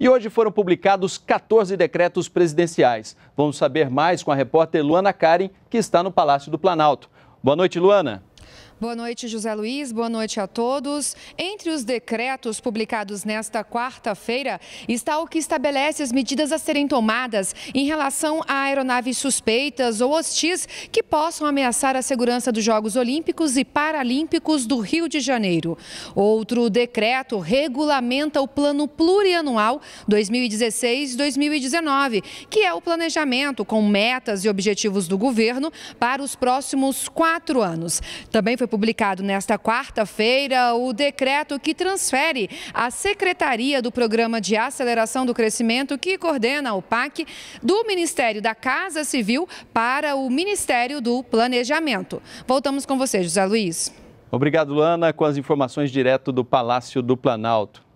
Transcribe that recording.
E hoje foram publicados 14 decretos presidenciais. Vamos saber mais com a repórter Luana Karen, que está no Palácio do Planalto. Boa noite, Luana. Boa noite, José Luiz. Boa noite a todos. Entre os decretos publicados nesta quarta-feira está o que estabelece as medidas a serem tomadas em relação a aeronaves suspeitas ou hostis que possam ameaçar a segurança dos Jogos Olímpicos e Paralímpicos do Rio de Janeiro. Outro decreto regulamenta o Plano Plurianual 2016-2019, que é o planejamento com metas e objetivos do governo para os próximos quatro anos. Também foi publicado nesta quarta-feira o decreto que transfere a Secretaria do Programa de Aceleração do Crescimento, que coordena o PAC, do Ministério da Casa Civil para o Ministério do Planejamento. Voltamos com você, José Luiz. Obrigado, Lana, com as informações direto do Palácio do Planalto.